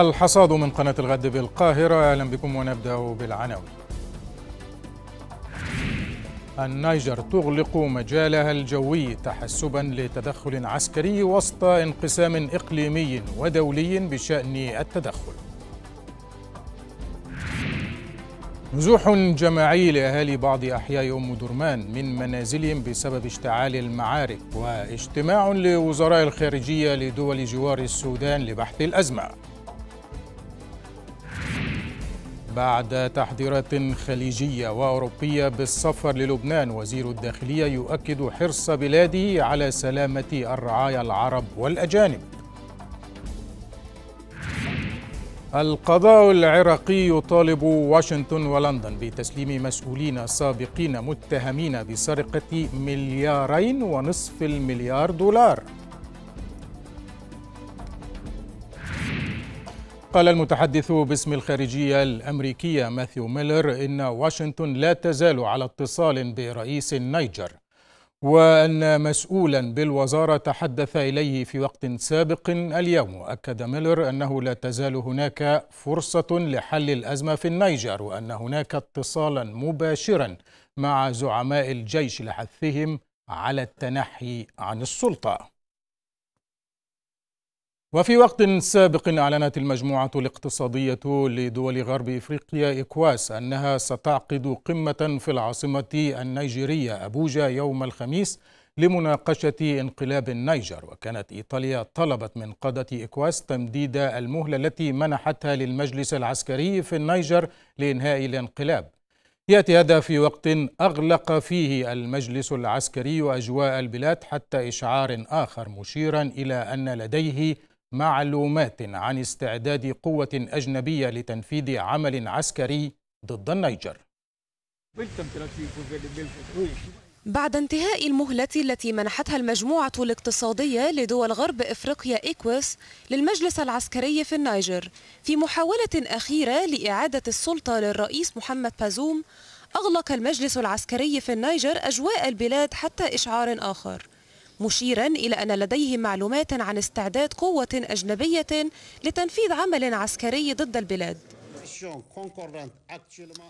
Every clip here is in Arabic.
الحصاد من قناة الغد بالقاهرة أهلا بكم ونبدأ بالعناوين النيجر تغلق مجالها الجوي تحسبا لتدخل عسكري وسط انقسام إقليمي ودولي بشأن التدخل نزوح جماعي لأهالي بعض أحياء أم درمان من منازلهم بسبب اشتعال المعارك واجتماع لوزراء الخارجية لدول جوار السودان لبحث الأزمة بعد تحذيرات خليجية وأوروبية بالسفر للبنان وزير الداخلية يؤكد حرص بلاده على سلامة الرعايا العرب والأجانب القضاء العراقي يطالب واشنطن ولندن بتسليم مسؤولين سابقين متهمين بسرقة مليارين ونصف المليار دولار قال المتحدث باسم الخارجية الأمريكية ماثيو ميلر إن واشنطن لا تزال على اتصال برئيس النيجر وأن مسؤولا بالوزارة تحدث إليه في وقت سابق اليوم أكد ميلر أنه لا تزال هناك فرصة لحل الأزمة في النيجر وأن هناك اتصالا مباشرا مع زعماء الجيش لحثهم على التنحي عن السلطة وفي وقت سابق أعلنت المجموعة الاقتصادية لدول غرب إفريقيا إكواس أنها ستعقد قمة في العاصمة النيجيرية أبوجا يوم الخميس لمناقشة انقلاب النيجر وكانت إيطاليا طلبت من قادة إكواس تمديد المهلة التي منحتها للمجلس العسكري في النيجر لإنهاء الانقلاب يأتي هذا في وقت أغلق فيه المجلس العسكري أجواء البلاد حتى إشعار آخر مشيرا إلى أن لديه معلومات عن استعداد قوة أجنبية لتنفيذ عمل عسكري ضد النيجر بعد انتهاء المهلة التي منحتها المجموعة الاقتصادية لدول غرب إفريقيا إيكوس للمجلس العسكري في النيجر في محاولة أخيرة لإعادة السلطة للرئيس محمد بازوم أغلق المجلس العسكري في النيجر أجواء البلاد حتى إشعار آخر مشيرا إلى أن لديه معلومات عن استعداد قوة أجنبية لتنفيذ عمل عسكري ضد البلاد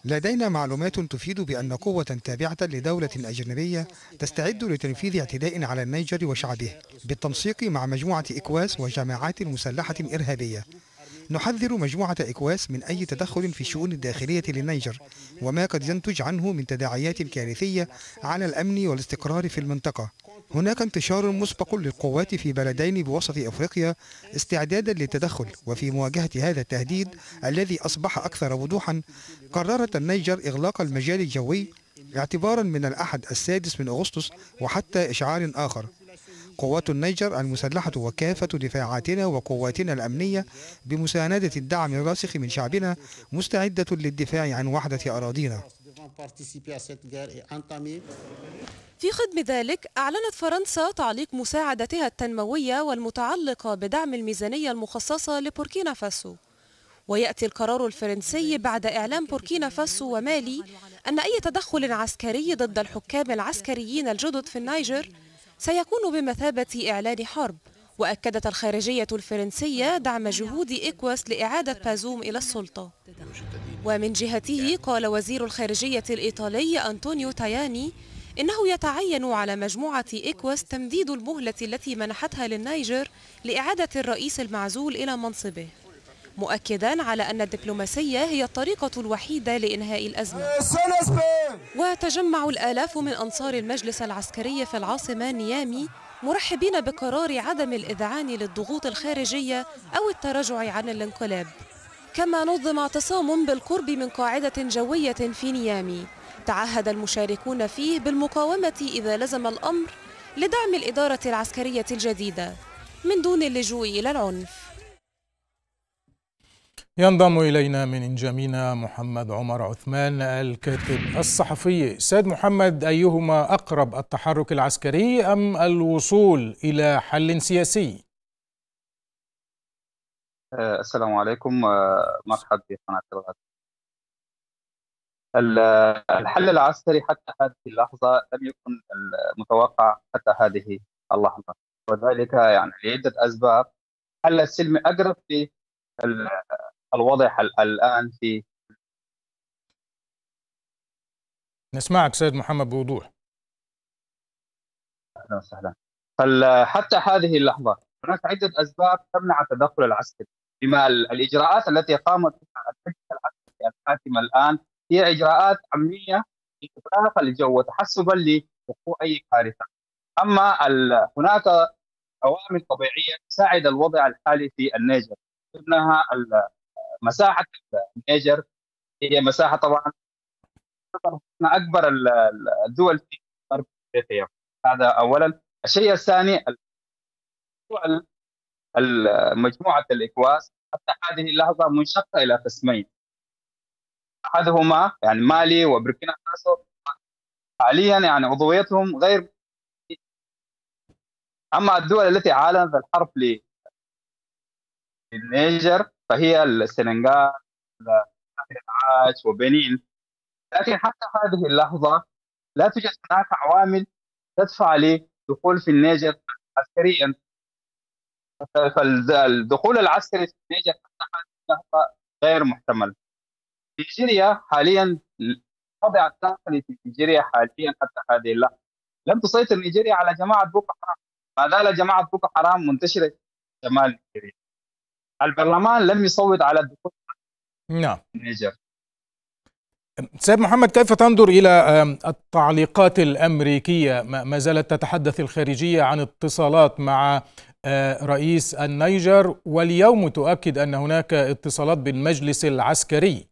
لدينا معلومات تفيد بأن قوة تابعة لدولة أجنبية تستعد لتنفيذ اعتداء على النيجر وشعبه بالتنسيق مع مجموعة إكواس وجماعات مسلحة إرهابية نحذر مجموعة إكواس من أي تدخل في الشؤون الداخلية للنيجر وما قد ينتج عنه من تداعيات كارثية على الأمن والاستقرار في المنطقة هناك انتشار مسبق للقوات في بلدين بوسط أفريقيا استعدادا للتدخل وفي مواجهة هذا التهديد الذي أصبح أكثر وضوحا قررت النيجر إغلاق المجال الجوي اعتبارا من الأحد السادس من أغسطس وحتى إشعار آخر قوات النيجر المسلحة وكافة دفاعاتنا وقواتنا الأمنية بمساندة الدعم الراسخ من شعبنا مستعدة للدفاع عن وحدة أراضينا في خدم ذلك أعلنت فرنسا تعليق مساعدتها التنموية والمتعلقة بدعم الميزانية المخصصة لبوركينا فاسو ويأتي القرار الفرنسي بعد إعلان بوركينا فاسو ومالي أن أي تدخل عسكري ضد الحكام العسكريين الجدد في النيجر سيكون بمثابة إعلان حرب وأكدت الخارجية الفرنسية دعم جهود إيكواس لإعادة بازوم إلى السلطة ومن جهته قال وزير الخارجية الإيطالي أنطونيو تاياني إنه يتعين على مجموعة إيكوس تمديد المهلة التي منحتها للنيجر لإعادة الرئيس المعزول إلى منصبه مؤكدا على أن الدبلوماسية هي الطريقة الوحيدة لإنهاء الأزمة إيه، وتجمع الآلاف من أنصار المجلس العسكري في العاصمة نيامي مرحبين بقرار عدم الإذعان للضغوط الخارجية أو التراجع عن الانقلاب كما نظم اعتصام بالقرب من قاعدة جوية في نيامي تعهد المشاركون فيه بالمقاومة إذا لزم الأمر لدعم الإدارة العسكرية الجديدة من دون اللجوء إلى العنف ينضم إلينا من إنجامينا محمد عمر عثمان الكاتب الصحفي سيد محمد أيهما أقرب التحرك العسكري أم الوصول إلى حل سياسي؟ آه، السلام عليكم آه، مرحبا بقناة الغد الحل العسكري حتى هذه اللحظة لم يكن المتوقع حتى هذه اللحظة وذلك يعني لعدة أسباب الحل السلمي أقرب في الوضع الآن في نسمعك سيد محمد بوضوح أهلا وسهلا حتى هذه اللحظة هناك عدة أسباب تمنع التدخل العسكري بما الإجراءات التي قامت الحكم العسكري الحاكمة الآن هي اجراءات امنيه لاغلاق الجو وتحسبا لوقوع اي كارثه. اما هناك عوامل طبيعيه تساعد الوضع الحالي في النيجر منها مساحه النيجر هي مساحه طبعا اكبر الدول في غرب افريقيا هذا اولا الشيء الثاني مجموعه الاكواس حتى هذه اللحظه منشقه الى قسمين احدهما يعني مالي وبركينا فاسو حاليا يعني عضويتهم غير اما الدول التي اعلنت الحرب للنيجر فهي السنغال العاج وبنين لكن حتى هذه اللحظه لا توجد هناك عوامل تدفع لدخول في النيجر عسكريا فالدخول العسكري في النيجر حتى هذه اللحظه غير محتمل نيجيريا حاليا الوضع الداخلي في نيجيريا حاليا حتى هذه اللحظه لم تسيطر نيجيريا على جماعه بوكو حرام ما زال جماعه بوكو حرام منتشره شمال نيجيريا البرلمان لم يصوت على الدخول نعم نيجر سيد محمد كيف تنظر إلى التعليقات الأمريكية ما زالت تتحدث الخارجية عن اتصالات مع آه، رئيس النيجر واليوم تؤكد أن هناك اتصالات بالمجلس العسكري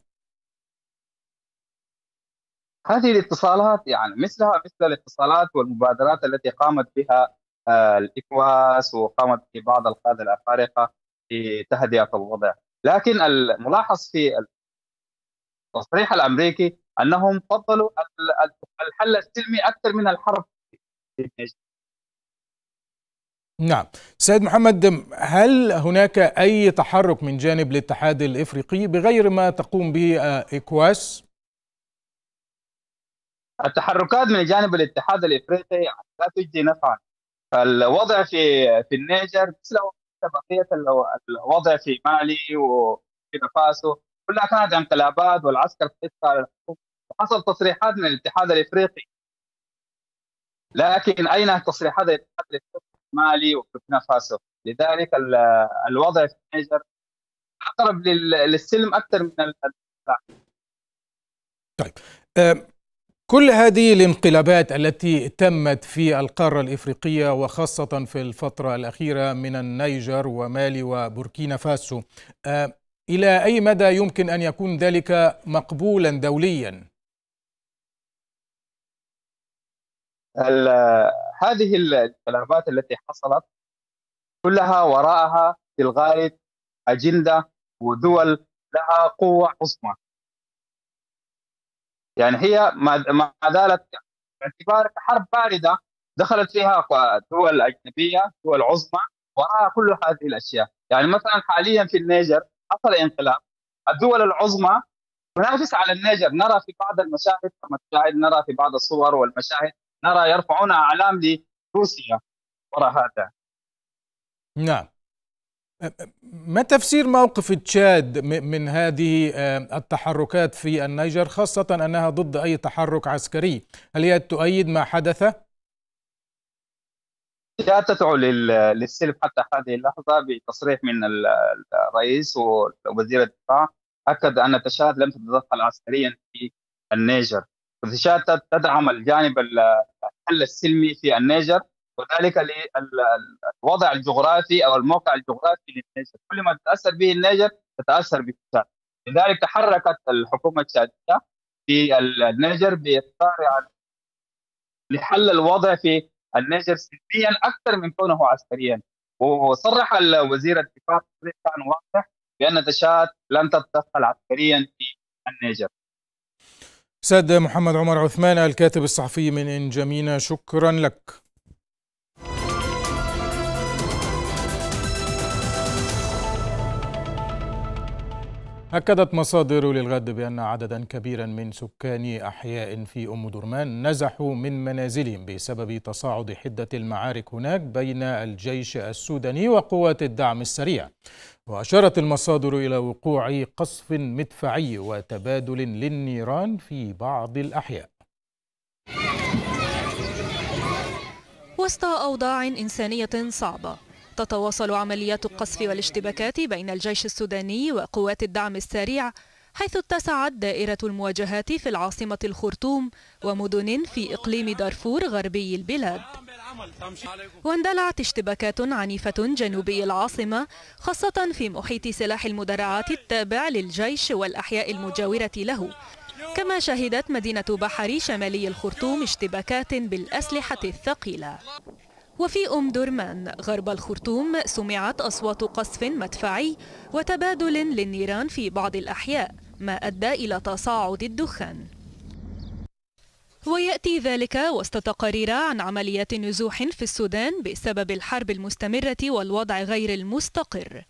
هذه الاتصالات يعني مثلها مثل الاتصالات والمبادرات التي قامت بها آه، الاكواس وقامت ببعض القاده الافارقه في تهدئه الوضع لكن الملاحظ في التصريح الامريكي انهم فضلوا الحل السلمي اكثر من الحرب في نعم سيد محمد هل هناك أي تحرك من جانب الاتحاد الإفريقي بغير ما تقوم به آه، إكواس التحركات من جانب الاتحاد الافريقي يعني لا تجدي نفعا الوضع في في النيجر مثل بقيه الوضع في مالي وفي نفاسو كلها كانت انقلابات والعسكر استقال وحصل تصريحات من الاتحاد الافريقي لكن اين تصريحات الاتحاد الافريقي مالي وفي نفاسو لذلك الوضع في النيجر اقرب للسلم اكثر من طيب آه، كل هذه الانقلابات التي تمت في القارة الإفريقية وخاصة في الفترة الأخيرة من النيجر ومالي وبوركينا فاسو آه، إلى أي مدى يمكن أن يكون ذلك مقبولا دوليا؟ هذه الانقلابات التي حصلت كلها وراءها في الغالب أجندة ودول لها قوة عظمى يعني هي ما زالت باعتبار حرب بارده دخلت فيها دول اجنبيه دول عظمى وراء كل هذه الاشياء يعني مثلا حاليا في النيجر حصل انقلاب الدول العظمى تنافس على النيجر نرى في بعض المشاهد كما تشاهد نرى في بعض الصور والمشاهد نرى يرفعون اعلام لروسيا وراء هذا نعم ما تفسير موقف تشاد من هذه آه، التحركات في النيجر خاصة أنها ضد أي تحرك عسكري هل هي تؤيد ما حدث؟ لا تدعو للسلم حتى هذه اللحظة بتصريح من الرئيس ووزير الدفاع أكد أن تشاد لم تتدخل عسكريا في النيجر تشاد تدعم الجانب الحل السلمي في النيجر وذلك للوضع الجغرافي او الموقع الجغرافي للنيجر كل ما تتاثر به النيجر تتاثر بالتشاد لذلك تحركت الحكومه التشاديه في النيجر باختيار لحل الوضع في النيجر سلميا اكثر من كونه عسكريا وصرح وزير الدفاع كان واضح بان تشاد لن تتدخل عسكريا في النيجر سيد محمد عمر عثمان الكاتب الصحفي من انجمينا شكرا لك أكدت مصادر للغد بأن عددا كبيرا من سكان أحياء في أم درمان نزحوا من منازلهم بسبب تصاعد حدة المعارك هناك بين الجيش السوداني وقوات الدعم السريع وأشارت المصادر إلى وقوع قصف مدفعي وتبادل للنيران في بعض الأحياء وسط أوضاع إنسانية صعبة تتواصل عمليات القصف والاشتباكات بين الجيش السوداني وقوات الدعم السريع حيث اتسعت دائرة المواجهات في العاصمة الخرطوم ومدن في إقليم دارفور غربي البلاد واندلعت اشتباكات عنيفة جنوبي العاصمة خاصة في محيط سلاح المدرعات التابع للجيش والأحياء المجاورة له كما شهدت مدينة بحري شمالي الخرطوم اشتباكات بالأسلحة الثقيلة وفي أم درمان غرب الخرطوم سمعت أصوات قصف مدفعي وتبادل للنيران في بعض الأحياء ما أدى إلى تصاعد الدخان ويأتي ذلك وسط تقارير عن عمليات نزوح في السودان بسبب الحرب المستمرة والوضع غير المستقر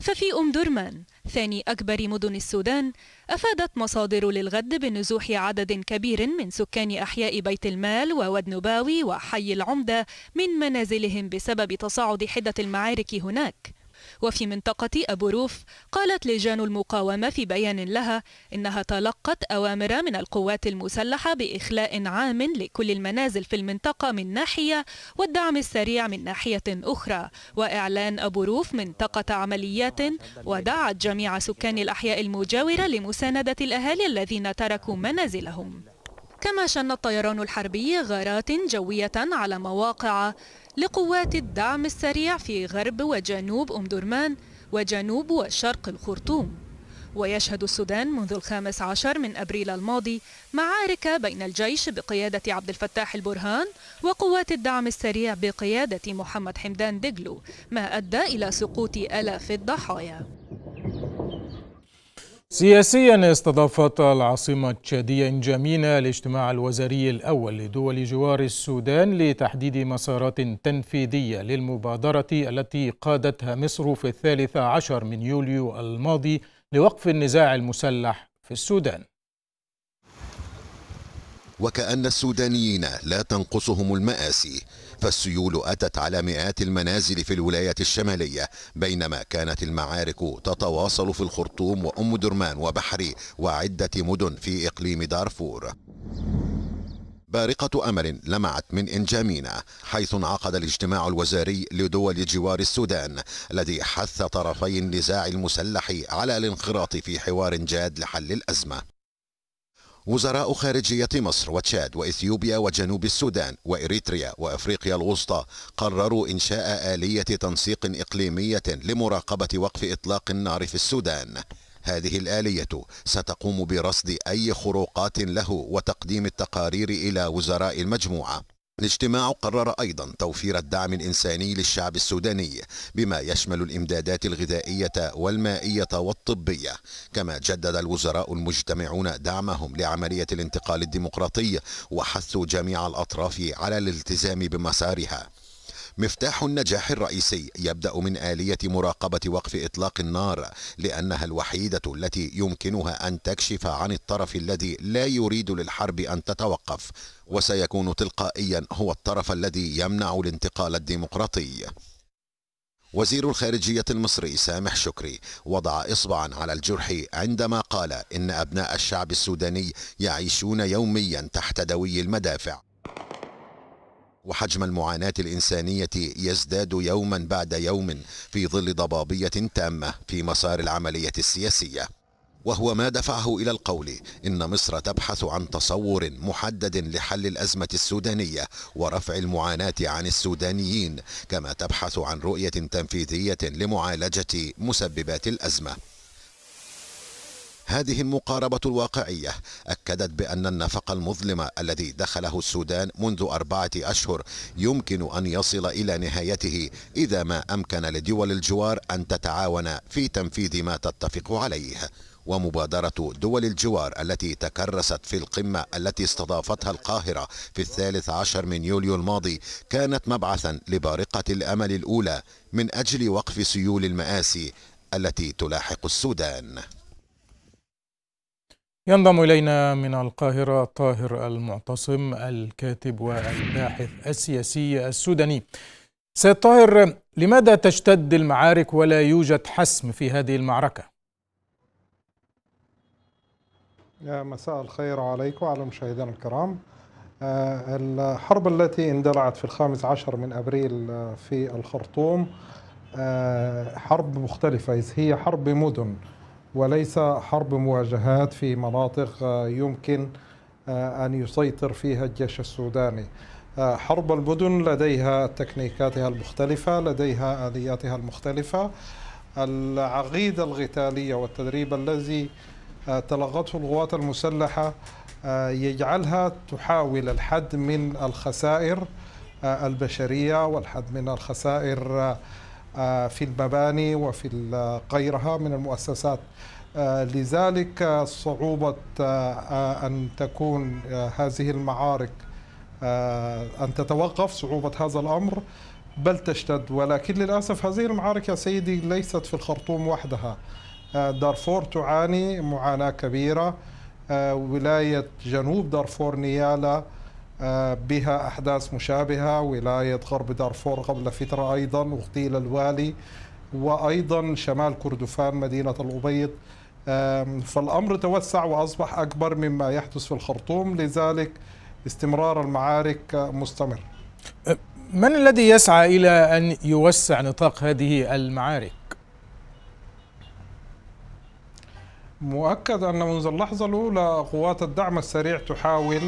ففي أم درمان ثاني أكبر مدن السودان أفادت مصادر للغد بنزوح عدد كبير من سكان أحياء بيت المال وود نباوي وحي العمدة من منازلهم بسبب تصاعد حدة المعارك هناك وفي منطقة أبوروف قالت لجان المقاومة في بيان لها إنها تلقت أوامر من القوات المسلحة بإخلاء عام لكل المنازل في المنطقة من ناحية والدعم السريع من ناحية أخرى وإعلان أبوروف منطقة عمليات ودعت جميع سكان الأحياء المجاورة لمساندة الأهالي الذين تركوا منازلهم كما شن الطيران الحربي غارات جوية على مواقع لقوات الدعم السريع في غرب وجنوب أم درمان وجنوب وشرق الخرطوم ويشهد السودان منذ الخامس عشر من أبريل الماضي معارك بين الجيش بقيادة عبد الفتاح البرهان وقوات الدعم السريع بقيادة محمد حمدان دجلو ما أدى إلى سقوط آلاف الضحايا سياسيا استضافت العاصمة التشادية إنجامينا الاجتماع الوزاري الأول لدول جوار السودان لتحديد مسارات تنفيذية للمبادرة التي قادتها مصر في الثالث عشر من يوليو الماضي لوقف النزاع المسلح في السودان وكأن السودانيين لا تنقصهم المآسي فالسيول أتت على مئات المنازل في الولاية الشمالية بينما كانت المعارك تتواصل في الخرطوم وأم درمان وبحري وعدة مدن في إقليم دارفور بارقة أمل لمعت من إنجامينا حيث انعقد الاجتماع الوزاري لدول جوار السودان الذي حث طرفي النزاع المسلح على الانخراط في حوار جاد لحل الأزمة وزراء خارجية مصر وتشاد وإثيوبيا وجنوب السودان وإريتريا وأفريقيا الوسطى قرروا إنشاء آلية تنسيق إقليمية لمراقبة وقف إطلاق النار في السودان هذه الآلية ستقوم برصد أي خروقات له وتقديم التقارير إلى وزراء المجموعة الاجتماع قرر أيضا توفير الدعم الإنساني للشعب السوداني بما يشمل الإمدادات الغذائية والمائية والطبية كما جدد الوزراء المجتمعون دعمهم لعملية الانتقال الديمقراطي وحثوا جميع الأطراف على الالتزام بمسارها مفتاح النجاح الرئيسي يبدأ من آلية مراقبة وقف إطلاق النار لأنها الوحيدة التي يمكنها أن تكشف عن الطرف الذي لا يريد للحرب أن تتوقف وسيكون تلقائيا هو الطرف الذي يمنع الانتقال الديمقراطي وزير الخارجية المصري سامح شكري وضع إصبعا على الجرح عندما قال إن أبناء الشعب السوداني يعيشون يوميا تحت دوي المدافع وحجم المعاناة الإنسانية يزداد يوما بعد يوم في ظل ضبابية تامة في مسار العملية السياسية وهو ما دفعه إلى القول إن مصر تبحث عن تصور محدد لحل الأزمة السودانية ورفع المعاناة عن السودانيين كما تبحث عن رؤية تنفيذية لمعالجة مسببات الأزمة هذه المقاربة الواقعية أكدت بأن النفق المظلم الذي دخله السودان منذ أربعة أشهر يمكن أن يصل إلى نهايته إذا ما أمكن لدول الجوار أن تتعاون في تنفيذ ما تتفق عليه ومبادرة دول الجوار التي تكرست في القمة التي استضافتها القاهرة في الثالث عشر من يوليو الماضي كانت مبعثا لبارقة الأمل الأولى من أجل وقف سيول المآسي التي تلاحق السودان ينضم إلينا من القاهرة طاهر المعتصم الكاتب والباحث السياسي السوداني سيد طاهر لماذا تشتد المعارك ولا يوجد حسم في هذه المعركة؟ يا مساء الخير عليكم وعلى مشاهدينا الكرام آه، الحرب التي اندلعت في الخامس عشر من أبريل آه، في الخرطوم آه، حرب مختلفة إذ هي حرب مدن وليس حرب مواجهات في مناطق آه، يمكن آه، أن يسيطر فيها الجيش السوداني آه، حرب المدن لديها تكنيكاتها المختلفة لديها آلياتها المختلفة العقيدة القتالية والتدريب الذي تلغته القوات المسلحة يجعلها تحاول الحد من الخسائر البشرية والحد من الخسائر آه، في المباني وفي غيرها من المؤسسات آه، لذلك صعوبة آه، أن تكون هذه المعارك أن تتوقف صعوبة هذا الأمر بل تشتد ولكن للأسف هذه المعارك يا سيدي ليست في الخرطوم وحدها دارفور تعاني معاناة كبيرة ولاية جنوب دارفور نيالا آه، بها أحداث مشابهة ولاية غرب دارفور قبل فترة أيضا اغتيل الوالي وأيضا شمال كردفان مدينة الأبيض فالأمر توسع وأصبح أكبر مما يحدث في الخرطوم لذلك استمرار المعارك مستمر أه، من الذي يسعى إلى أن يوسع نطاق هذه المعارك؟ مؤكد أن منذ اللحظة الأولى قوات الدعم السريع تحاول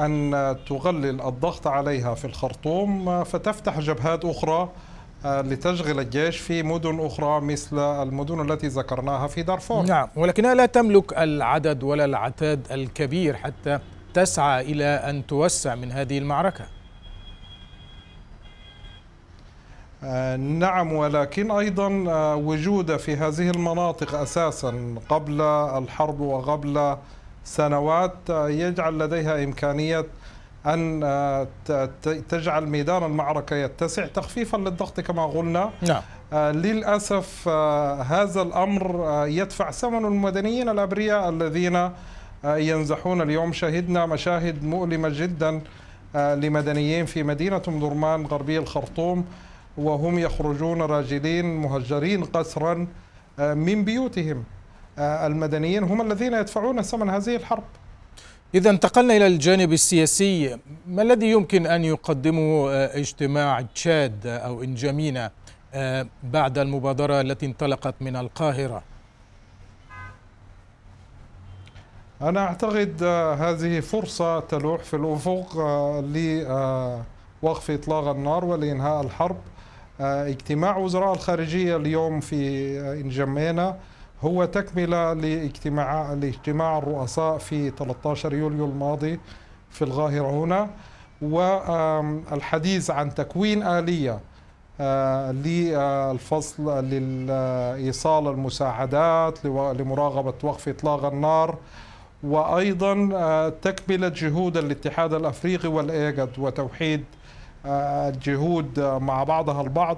أن تقلل الضغط عليها في الخرطوم فتفتح جبهات أخرى آه، لتشغل الجيش في مدن أخرى مثل المدن التي ذكرناها في دارفور نعم ولكنها لا تملك العدد ولا العتاد الكبير حتى تسعى إلى أن توسع من هذه المعركة آه، نعم ولكن أيضا آه، وجود في هذه المناطق أساسا قبل الحرب وقبل سنوات يجعل لديها إمكانية أن آه، تجعل ميدان المعركة يتسع تخفيفا للضغط كما قلنا نعم. آه، للأسف آه، هذا الأمر يدفع ثمن المدنيين الأبرياء الذين ينزحون اليوم شهدنا مشاهد مؤلمة جدا لمدنيين في مدينة درمان غربي الخرطوم وهم يخرجون راجلين مهجرين قسرا من بيوتهم آه، المدنيين هم الذين يدفعون ثمن هذه الحرب إذا انتقلنا إلى الجانب السياسي ما الذي يمكن أن يقدمه آه، اجتماع تشاد أو إنجامينا آه، بعد المبادرة التي انطلقت من القاهرة أنا أعتقد هذه فرصة تلوح في الأفق لوقف إطلاق النار ولإنهاء الحرب اجتماع وزراء الخارجية اليوم في إنجامينا هو تكملة لاجتماع لاجتماع الرؤساء في 13 يوليو الماضي في القاهرة هنا والحديث عن تكوين آلية آه، للفصل لإيصال المساعدات لمراقبة وقف إطلاق النار وأيضا آه، تكملة جهود الاتحاد الأفريقي والإيجاد وتوحيد آه، الجهود مع بعضها البعض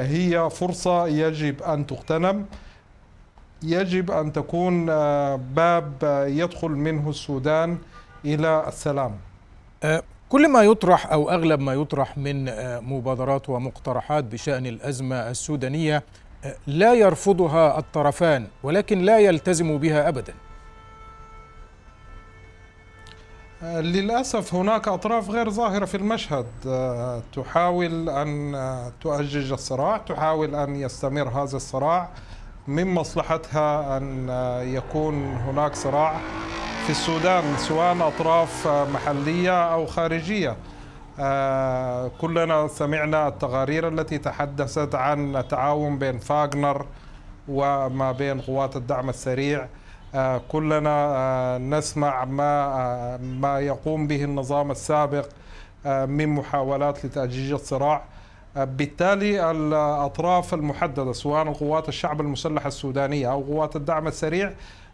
هي فرصة يجب أن تغتنم يجب أن تكون آه، باب يدخل منه السودان إلى السلام آه، كل ما يطرح أو أغلب ما يطرح من آه، مبادرات ومقترحات بشأن الأزمة السودانية لا يرفضها الطرفان ولكن لا يلتزم بها أبدا للأسف هناك أطراف غير ظاهرة في المشهد تحاول أن تؤجج الصراع تحاول أن يستمر هذا الصراع من مصلحتها أن يكون هناك صراع في السودان سواء أطراف محلية أو خارجية آه، كلنا سمعنا التقارير التي تحدثت عن التعاون بين فاغنر وما بين قوات الدعم السريع آه، كلنا آه، نسمع ما ما يقوم به النظام السابق من محاولات لتأجيج الصراع بالتالي الأطراف المحددة سواء قوات الشعب المسلح السودانية أو قوات الدعم السريع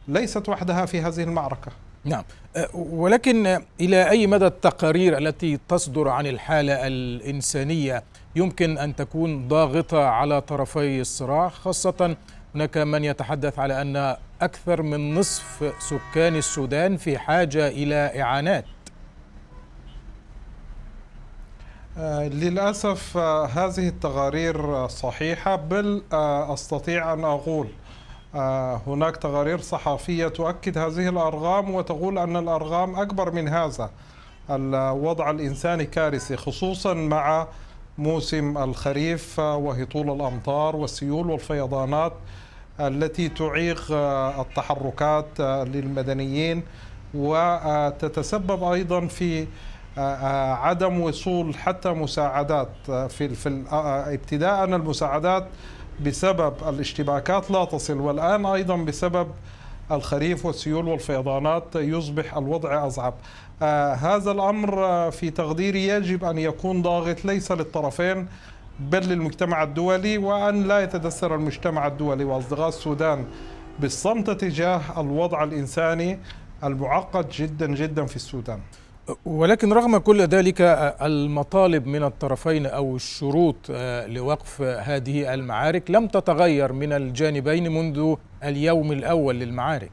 ليست وحدها في هذه المعركة نعم أه، ولكن إلى أي مدى التقارير التي تصدر عن الحالة الإنسانية يمكن أن تكون ضاغطة على طرفي الصراع خاصة هناك من يتحدث على أن أكثر من نصف سكان السودان في حاجة إلى إعانات آه، للأسف آه، هذه التقارير صحيحة بل آه، أستطيع أن أقول هناك تقارير صحفية تؤكد هذه الأرقام وتقول أن الأرقام أكبر من هذا الوضع الإنساني كارثي خصوصا مع موسم الخريف وهطول الأمطار والسيول والفيضانات التي تعيق التحركات للمدنيين وتتسبب أيضا في آه، آه، عدم وصول حتى مساعدات آه، في في ابتداء المساعدات بسبب الاشتباكات لا تصل والان ايضا بسبب الخريف والسيول والفيضانات يصبح الوضع اصعب. هذا الامر في تقديري يجب ان يكون ضاغط ليس للطرفين بل للمجتمع الدولي وان لا يتدثر المجتمع الدولي واصدقاء السودان بالصمت تجاه الوضع الانساني المعقد جدا جدا في السودان. ولكن رغم كل ذلك المطالب من الطرفين او الشروط آه، لوقف هذه المعارك لم تتغير من الجانبين منذ اليوم الاول للمعارك.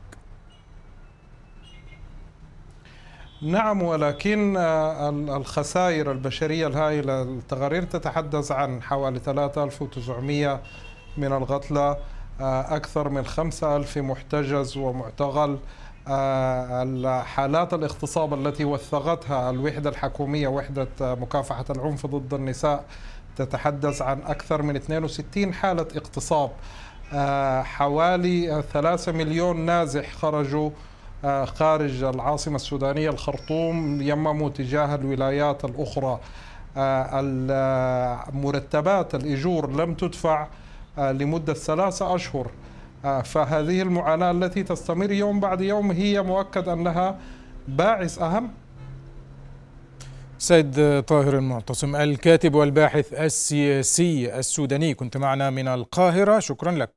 نعم ولكن آه، الخسائر البشريه الهائله التقارير تتحدث عن حوالي 3900 من القتلى آه، اكثر من 5000 محتجز ومعتقل آه، حالات الاغتصاب التي وثقتها الوحدة الحكومية وحدة آه، مكافحة العنف ضد النساء تتحدث عن أكثر من 62 حالة اغتصاب آه، حوالي 3 مليون نازح خرجوا خارج العاصمة السودانية الخرطوم يمموا تجاه الولايات الأخرى المرتبات الإجور لم تدفع لمدة ثلاثة أشهر آه، فهذه المعاناة التي تستمر يوم بعد يوم هي مؤكد أنها باعث أهم سيد طاهر المعتصم الكاتب والباحث السياسي السوداني كنت معنا من القاهرة شكرا لك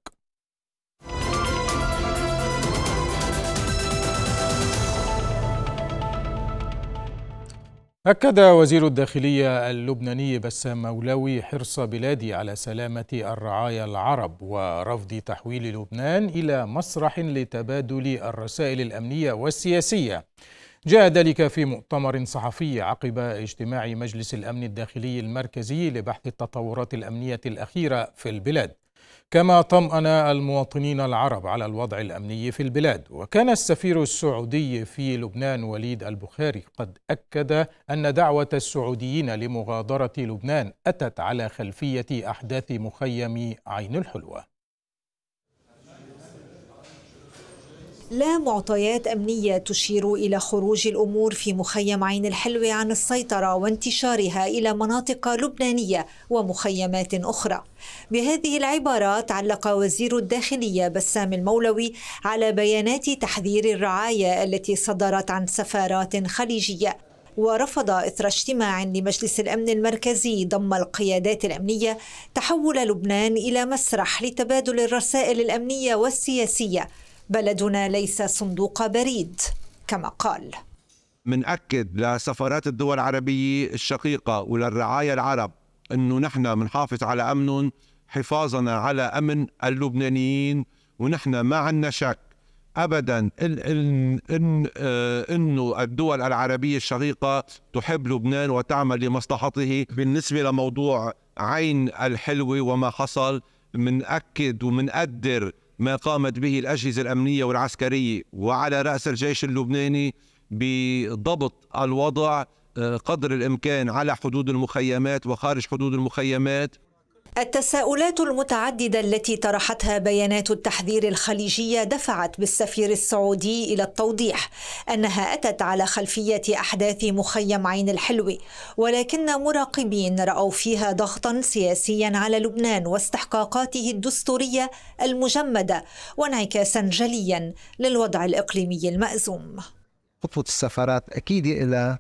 أكد وزير الداخلية اللبناني بسام مولوي حرص بلادي على سلامة الرعايا العرب ورفض تحويل لبنان إلى مسرح لتبادل الرسائل الأمنية والسياسية جاء ذلك في مؤتمر صحفي عقب اجتماع مجلس الأمن الداخلي المركزي لبحث التطورات الأمنية الأخيرة في البلاد كما طمأن المواطنين العرب على الوضع الأمني في البلاد وكان السفير السعودي في لبنان وليد البخاري قد أكد أن دعوة السعوديين لمغادرة لبنان أتت على خلفية أحداث مخيم عين الحلوة لا معطيات أمنية تشير إلى خروج الأمور في مخيم عين الحلوة عن السيطرة وانتشارها إلى مناطق لبنانية ومخيمات أخرى بهذه العبارات علق وزير الداخلية بسام المولوي على بيانات تحذير الرعاية التي صدرت عن سفارات خليجية ورفض إثر اجتماع لمجلس الأمن المركزي ضم القيادات الأمنية تحول لبنان إلى مسرح لتبادل الرسائل الأمنية والسياسية بلدنا ليس صندوق بريد كما قال أكد لسفارات الدول العربية الشقيقة وللرعاية العرب أنه نحن منحافظ على أمن حفاظنا على أمن اللبنانيين ونحن ما عندنا شك ابدا إن إن آه، انه الدول العربيه الشقيقه تحب لبنان وتعمل لمصلحته بالنسبه لموضوع عين الحلوه وما حصل ومن أدر ما قامت به الأجهزة الأمنية والعسكرية وعلى رأس الجيش اللبناني بضبط الوضع آه، قدر الإمكان على حدود المخيمات وخارج حدود المخيمات التساؤلات المتعددة التي طرحتها بيانات التحذير الخليجية دفعت بالسفير السعودي إلى التوضيح أنها أتت على خلفية أحداث مخيم عين الحلوي ولكن مراقبين رأوا فيها ضغطا سياسيا على لبنان واستحقاقاته الدستورية المجمدة وانعكاسا جليا للوضع الإقليمي المأزوم خطوة السفارات أكيد إلى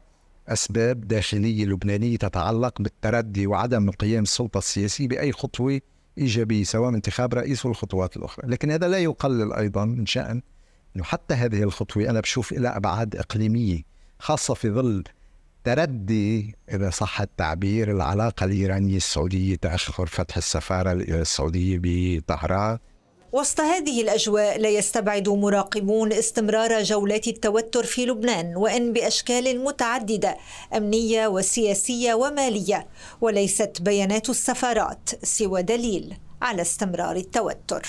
أسباب داخلية لبنانية تتعلق بالتردي وعدم القيام السلطة السياسية بأي خطوة إيجابية سواء انتخاب رئيس والخطوات الأخرى لكن هذا لا يقلل أيضا من شأن أنه حتى هذه الخطوة أنا بشوف إلى أبعاد إقليمية خاصة في ظل تردي إذا صح التعبير العلاقة الإيرانية السعودية تأخر فتح السفارة السعودية بطهران وسط هذه الأجواء لا يستبعد مراقبون استمرار جولات التوتر في لبنان وإن بأشكال متعددة أمنية وسياسية ومالية وليست بيانات السفارات سوى دليل على استمرار التوتر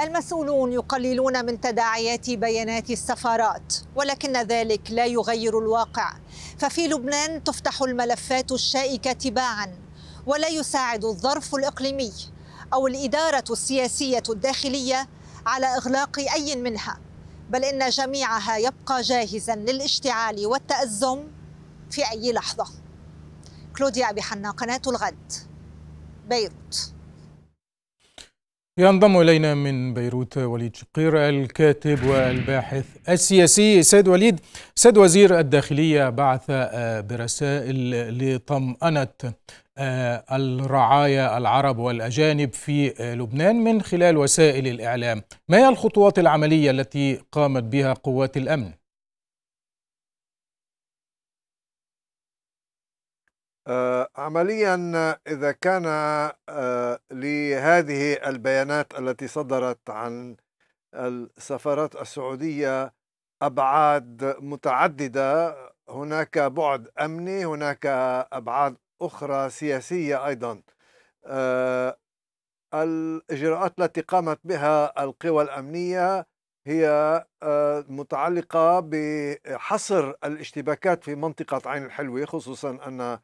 المسؤولون يقللون من تداعيات بيانات السفارات ولكن ذلك لا يغير الواقع ففي لبنان تفتح الملفات الشائكة تباعا ولا يساعد الظرف الإقليمي أو الإدارة السياسية الداخلية على إغلاق أي منها بل إن جميعها يبقى جاهزا للاشتعال والتأزم في أي لحظة كلوديا أبي حنا قناة الغد بيروت ينضم إلينا من بيروت وليد شقير الكاتب والباحث السياسي سيد وليد سيد وزير الداخلية بعث آه، برسائل لطمأنة آه، الرعايا العرب والأجانب في آه، لبنان من خلال وسائل الإعلام ما هي الخطوات العملية التي قامت بها قوات الأمن؟ آه، عمليا إذا كان لهذه البيانات التي صدرت عن السفارات السعودية أبعاد متعددة هناك بعد أمني هناك أبعاد أخرى سياسية أيضا آه، الإجراءات التي قامت بها القوى الأمنية هي آه، متعلقة بحصر الاشتباكات في منطقة عين الحلوة خصوصا أن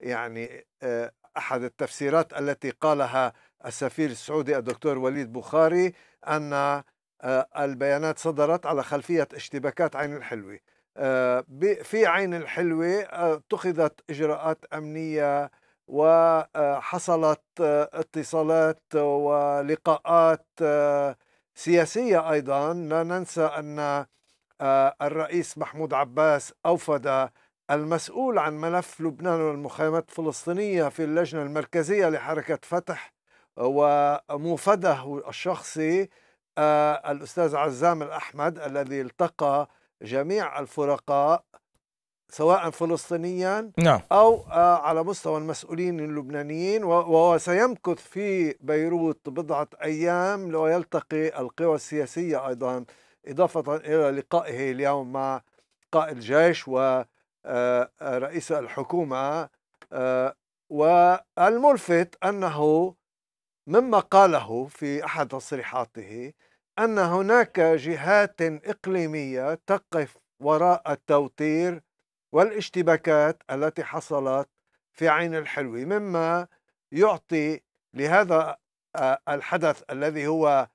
يعني آه، أحد التفسيرات التي قالها السفير السعودي الدكتور وليد بخاري أن البيانات صدرت على خلفية اشتباكات عين الحلوة آه، في عين الحلوة آه، اتخذت إجراءات أمنية وحصلت آه، اتصالات ولقاءات سياسية أيضا لا ننسى أن الرئيس محمود عباس أوفد المسؤول عن ملف لبنان والمخيمات الفلسطينية في اللجنة المركزية لحركة فتح وموفده الشخصي الأستاذ عزام الأحمد الذي التقى جميع الفرقاء سواء فلسطينيا نعم. او آه، على مستوى المسؤولين اللبنانيين وهو سيمكث في بيروت بضعه ايام ويلتقي القوى السياسيه ايضا اضافه الى لقائه اليوم مع قائد الجيش ورئيس آه، الحكومه آه، والملفت انه مما قاله في احد تصريحاته أن هناك جهات إقليمية تقف وراء التوتير والاشتباكات التي حصلت في عين الحلوي مما يعطي لهذا آه، الحدث الذي هو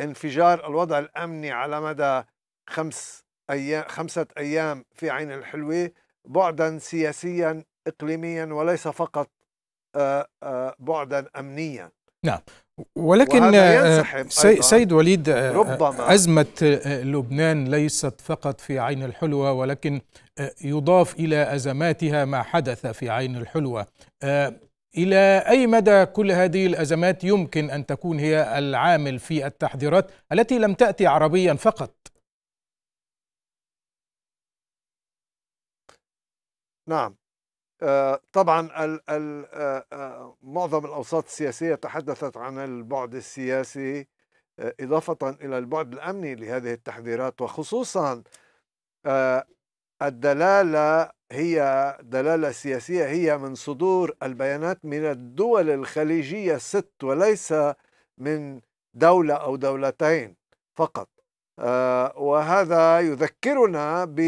انفجار الوضع الأمني على مدى خمس أيام خمسة أيام في عين الحلوة بعدا سياسيا إقليميا وليس فقط آه، آه، بعدا أمنيا نعم ولكن آه، آه، سيد وليد آه، ربما أزمة لبنان ليست فقط في عين الحلوة ولكن يضاف إلى أزماتها ما حدث في عين الحلوة إلى أي مدى كل هذه الأزمات يمكن أن تكون هي العامل في التحذيرات التي لم تأتي عربيا فقط نعم آه، طبعا آه، آه، معظم الاوساط السياسيه تحدثت عن البعد السياسي اضافه الى البعد الامني لهذه التحذيرات وخصوصا الدلاله هي دلاله سياسيه هي من صدور البيانات من الدول الخليجيه الست وليس من دوله او دولتين فقط وهذا يذكرنا ب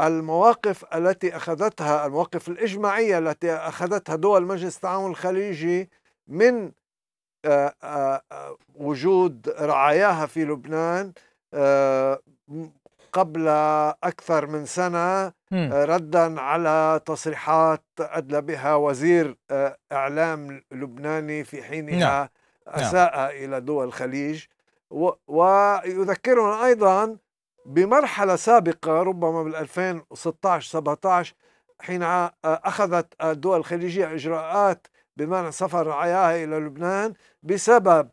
المواقف التي أخذتها المواقف الإجماعية التي أخذتها دول مجلس التعاون الخليجي من آه، آه، وجود رعاياها في لبنان آه، قبل أكثر من سنة ردا على تصريحات أدلى بها وزير إعلام لبناني في حينها نعم، نعم. أساء إلى دول الخليج ويذكرنا أيضا بمرحلة سابقة ربما بال 2016 17 حين آه، أخذت آه، الدول الخليجية إجراءات بمنع سفر رعاياها إلى لبنان بسبب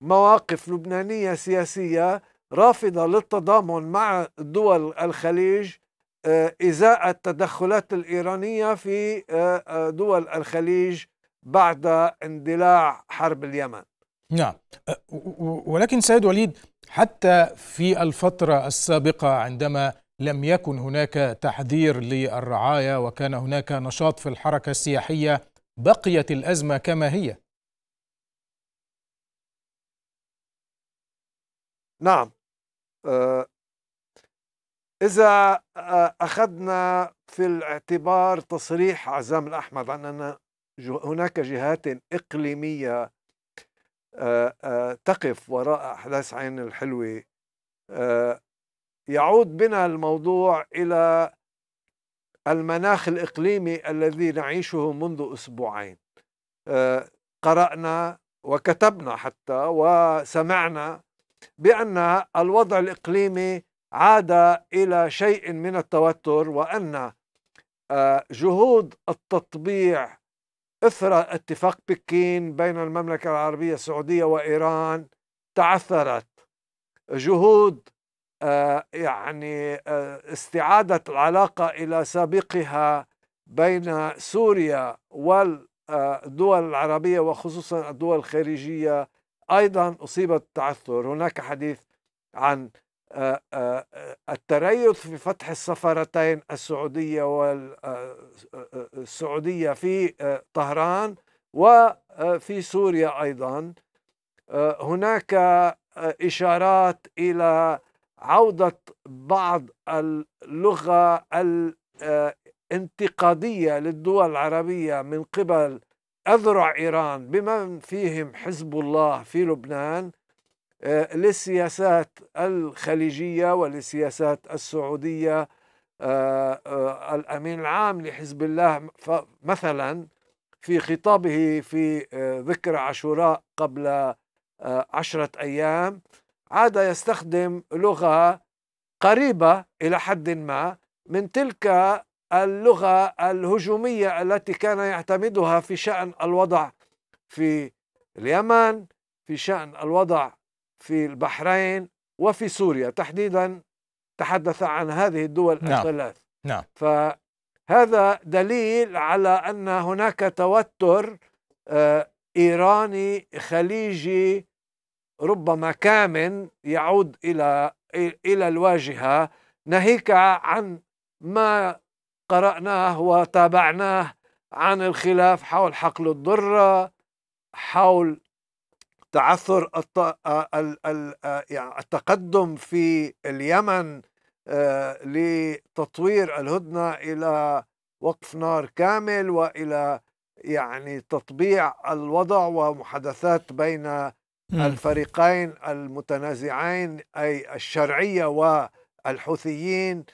مواقف لبنانية سياسية رافضة للتضامن مع دول الخليج آه، إزاء التدخلات الإيرانية في دول الخليج بعد اندلاع حرب اليمن نعم ولكن سيد وليد حتى في الفترة السابقة عندما لم يكن هناك تحذير للرعاية وكان هناك نشاط في الحركة السياحية بقيت الأزمة كما هي نعم آه، إذا آه، أخذنا في الاعتبار تصريح عزام الأحمد عن أن هناك جهات إقليمية تقف وراء أحداث عين الحلوة آه، يعود بنا الموضوع إلى المناخ الإقليمي الذي نعيشه منذ أسبوعين آه، قرأنا وكتبنا حتى وسمعنا بأن الوضع الإقليمي عاد إلى شيء من التوتر وأن آه، جهود التطبيع إثر اتفاق بكين بين المملكة العربية السعودية وإيران تعثرت جهود آه، يعني آه، استعادة العلاقة إلى سابقها بين سوريا والدول العربية وخصوصا الدول الخارجية أيضا أصيبت تعثر هناك حديث عن آه، آه، آه، التريث في فتح السفارتين السعودية والسعودية في طهران وفي سوريا أيضا هناك إشارات إلى عودة بعض اللغة الانتقادية للدول العربية من قبل أذرع إيران بمن فيهم حزب الله في لبنان آه، للسياسات الخليجية وللسياسات السعودية آه، آه، الأمين العام لحزب الله مثلا في خطابه في ذكرى عاشوراء قبل عشرة أيام عاد يستخدم لغة قريبة إلى حد ما من تلك اللغة الهجومية التي كان يعتمدها في شأن الوضع في اليمن في شأن الوضع في البحرين وفي سوريا تحديدا تحدث عن هذه الدول نعم. الثلاث نعم. فهذا دليل على أن هناك توتر آه، إيراني خليجي ربما كامن يعود إلى إلى الواجهة ناهيك عن ما قرأناه وتابعناه عن الخلاف حول حقل الضرة حول تعثر آه، ال... ال... آه، يعني التقدم في اليمن آه، لتطوير الهدنه الى وقف نار كامل والى يعني تطبيع الوضع ومحادثات بين الفريقين المتنازعين اي الشرعيه والحوثيين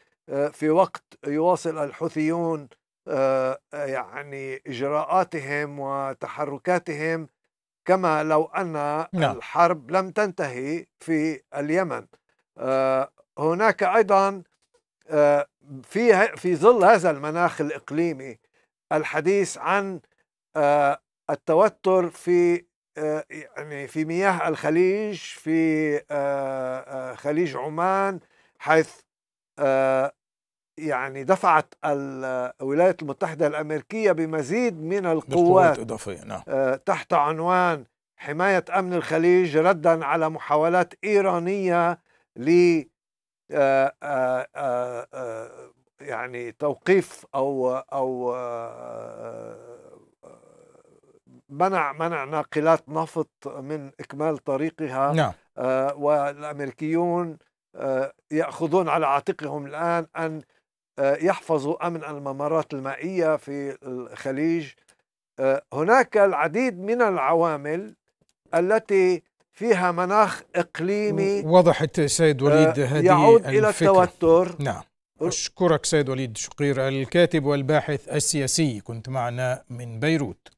في وقت يواصل الحوثيون يعني اجراءاتهم وتحركاتهم كما لو أن نعم. الحرب لم تنتهي في اليمن آه، هناك أيضا آه، في في ظل هذا المناخ الإقليمي الحديث عن آه، التوتر في يعني في مياه الخليج في خليج عمان حيث يعني دفعت الولايات المتحدة الأمريكية بمزيد من القوات إضافية نعم. آه، تحت عنوان حماية أمن الخليج ردا على محاولات إيرانية ل آه، آه، يعني توقيف أو أو منع منع ناقلات نفط من إكمال طريقها نعم. والأمريكيون ياخذون على عاتقهم الان ان يحفظوا امن الممرات المائيه في الخليج آه، هناك العديد من العوامل التي فيها مناخ اقليمي وضحت سيد وليد آه، هذه يعود الى الفكرة. التوتر نعم أشكرك سيد وليد شقير الكاتب والباحث السياسي كنت معنا من بيروت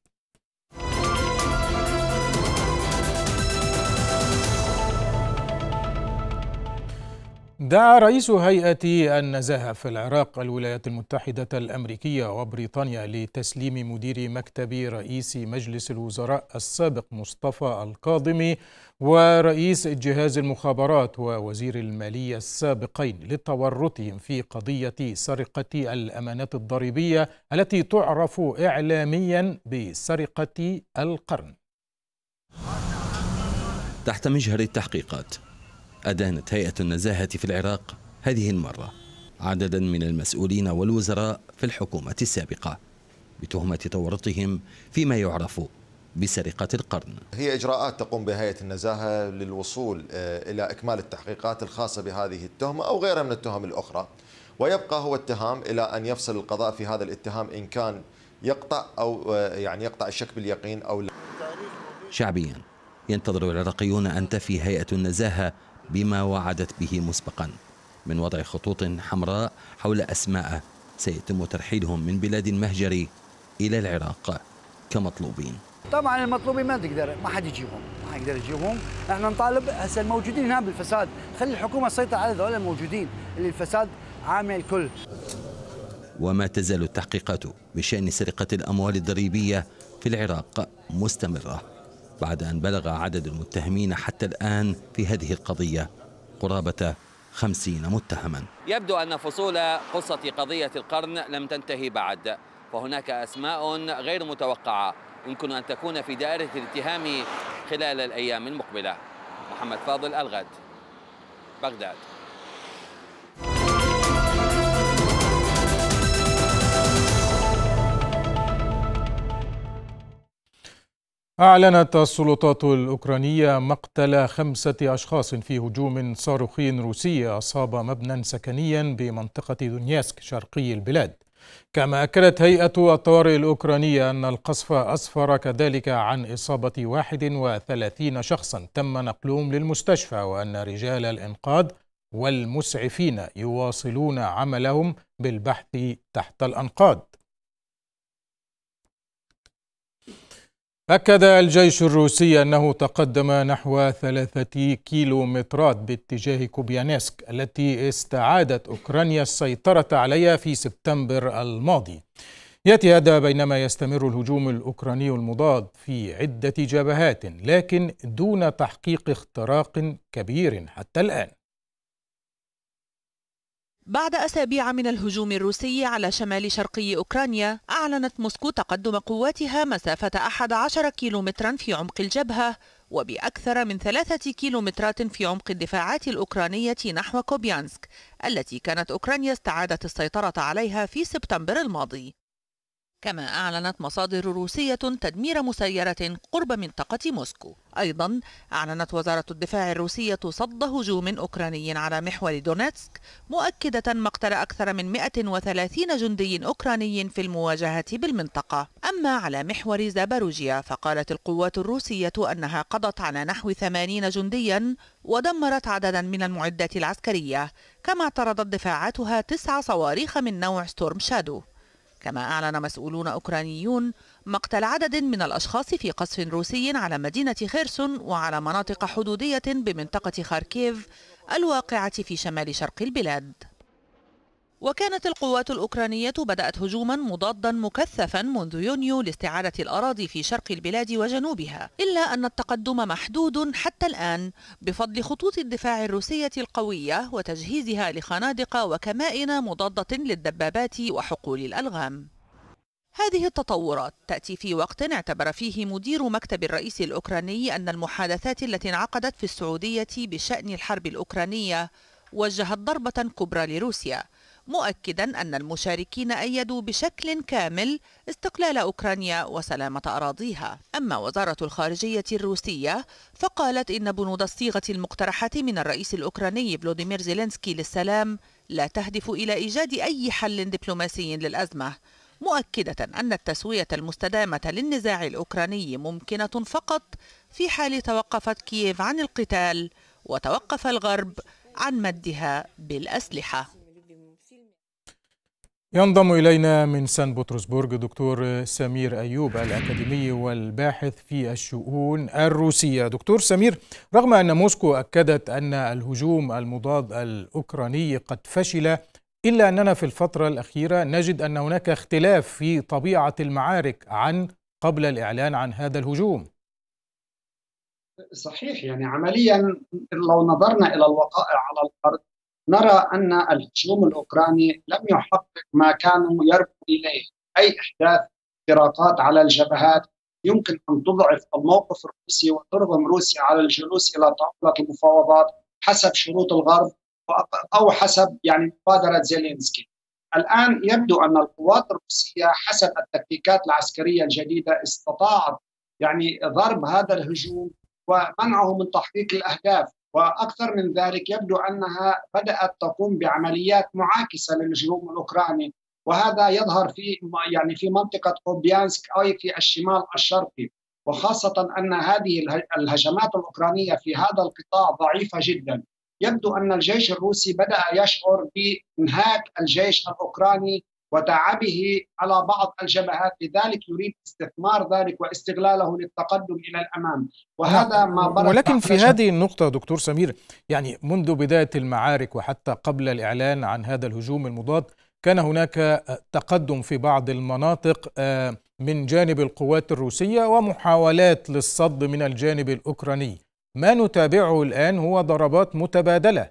دعا رئيس هيئة النزاهة في العراق الولايات المتحدة الأمريكية وبريطانيا لتسليم مدير مكتب رئيس مجلس الوزراء السابق مصطفى القاضمي ورئيس جهاز المخابرات ووزير المالية السابقين لتورطهم في قضية سرقة الأمانات الضريبية التي تعرف إعلاميا بسرقة القرن تحت مجهر التحقيقات أدانت هيئة النزاهة في العراق هذه المرة عددا من المسؤولين والوزراء في الحكومة السابقة بتهمة تورطهم فيما يعرف بسرقة القرن هي إجراءات تقوم بها هيئة النزاهة للوصول آه، إلى إكمال التحقيقات الخاصة بهذه التهمة أو غيرها من التهم الأخرى ويبقى هو اتهام إلى أن يفصل القضاء في هذا الاتهام إن كان يقطع أو آه، يعني يقطع الشك باليقين أو لا شعبيا ينتظر العراقيون أن تفي هيئة النزاهة بما وعدت به مسبقا من وضع خطوط حمراء حول أسماء سيتم ترحيلهم من بلاد المهجر إلى العراق كمطلوبين طبعا المطلوبين ما تقدر ما حد يجيبهم ما حد يقدر يجيبهم احنا نطالب هسه الموجودين هنا بالفساد خلي الحكومه تسيطر على ذول الموجودين اللي الفساد عامل الكل وما تزال التحقيقات بشان سرقه الاموال الضريبيه في العراق مستمره بعد أن بلغ عدد المتهمين حتى الآن في هذه القضية قرابة خمسين متهما يبدو أن فصول قصة قضية القرن لم تنتهي بعد فهناك أسماء غير متوقعة يمكن أن تكون في دائرة الاتهام خلال الأيام المقبلة محمد فاضل الغد بغداد أعلنت السلطات الأوكرانية مقتل خمسة أشخاص في هجوم صاروخي روسي أصاب مبنى سكنيا بمنطقة دونياسك شرقي البلاد كما أكدت هيئة الطوارئ الأوكرانية أن القصف أسفر كذلك عن إصابة 31 شخصا تم نقلهم للمستشفى وأن رجال الإنقاذ والمسعفين يواصلون عملهم بالبحث تحت الأنقاض أكد الجيش الروسي أنه تقدم نحو ثلاثة كيلومترات باتجاه كوبيانسك التي استعادت أوكرانيا السيطرة عليها في سبتمبر الماضي يأتي هذا بينما يستمر الهجوم الأوكراني المضاد في عدة جبهات لكن دون تحقيق اختراق كبير حتى الآن بعد أسابيع من الهجوم الروسي على شمال شرقي أوكرانيا أعلنت موسكو تقدم قواتها مسافة 11 كيلومترا في عمق الجبهة وبأكثر من ثلاثة كيلومترات في عمق الدفاعات الأوكرانية نحو كوبيانسك التي كانت أوكرانيا استعادت السيطرة عليها في سبتمبر الماضي كما أعلنت مصادر روسية تدمير مسيرة قرب منطقة موسكو أيضا أعلنت وزارة الدفاع الروسية صد هجوم أوكراني على محور دونيتسك مؤكدة مقتل أكثر من 130 جندي أوكراني في المواجهة بالمنطقة أما على محور زاباروجيا فقالت القوات الروسية أنها قضت على نحو 80 جنديا ودمرت عددا من المعدات العسكرية كما اعترضت دفاعاتها تسع صواريخ من نوع ستورم شادو كما أعلن مسؤولون أوكرانيون مقتل عدد من الأشخاص في قصف روسي على مدينة خيرسون وعلى مناطق حدودية بمنطقة خاركيف الواقعة في شمال شرق البلاد وكانت القوات الأوكرانية بدأت هجوما مضادا مكثفا منذ يونيو لاستعادة الأراضي في شرق البلاد وجنوبها إلا أن التقدم محدود حتى الآن بفضل خطوط الدفاع الروسية القوية وتجهيزها لخنادق وكمائن مضادة للدبابات وحقول الألغام هذه التطورات تأتي في وقت اعتبر فيه مدير مكتب الرئيس الأوكراني أن المحادثات التي انعقدت في السعودية بشأن الحرب الأوكرانية وجهت ضربة كبرى لروسيا مؤكدا أن المشاركين أيدوا بشكل كامل استقلال أوكرانيا وسلامة أراضيها أما وزارة الخارجية الروسية فقالت إن بنود الصيغة المقترحة من الرئيس الأوكراني فلوديمير زيلينسكي للسلام لا تهدف إلى إيجاد أي حل دبلوماسي للأزمة مؤكدة أن التسوية المستدامة للنزاع الأوكراني ممكنة فقط في حال توقفت كييف عن القتال وتوقف الغرب عن مدها بالأسلحة ينضم إلينا من سان بطرسبورغ دكتور سمير أيوب الأكاديمي والباحث في الشؤون الروسية دكتور سمير رغم أن موسكو أكدت أن الهجوم المضاد الأوكراني قد فشل إلا أننا في الفترة الأخيرة نجد أن هناك اختلاف في طبيعة المعارك عن قبل الإعلان عن هذا الهجوم صحيح يعني عمليا لو نظرنا إلى الوقائع على الأرض نرى أن الهجوم الأوكراني لم يحقق ما كانوا يرجو إليه أي إحداث اختراقات على الجبهات يمكن أن تضعف الموقف الروسي وترغم روسيا على الجلوس إلى طاولة المفاوضات حسب شروط الغرب أو حسب يعني مبادرة زيلينسكي الآن يبدو أن القوات الروسية حسب التكتيكات العسكرية الجديدة استطاعت يعني ضرب هذا الهجوم ومنعه من تحقيق الأهداف واكثر من ذلك يبدو انها بدات تقوم بعمليات معاكسه للجنوب الاوكراني وهذا يظهر في يعني في منطقه اوبيانسك اي في الشمال الشرقي وخاصه ان هذه الهجمات الاوكرانيه في هذا القطاع ضعيفه جدا يبدو ان الجيش الروسي بدا يشعر بانهاك الجيش الاوكراني وتعبه على بعض الجبهات لذلك يريد استثمار ذلك واستغلاله للتقدم الى الامام وهذا نعم. ما برز ولكن في هذه النقطه دكتور سمير يعني منذ بدايه المعارك وحتى قبل الاعلان عن هذا الهجوم المضاد كان هناك تقدم في بعض المناطق آه، من جانب القوات الروسيه ومحاولات للصد من الجانب الاوكراني ما نتابعه الان هو ضربات متبادله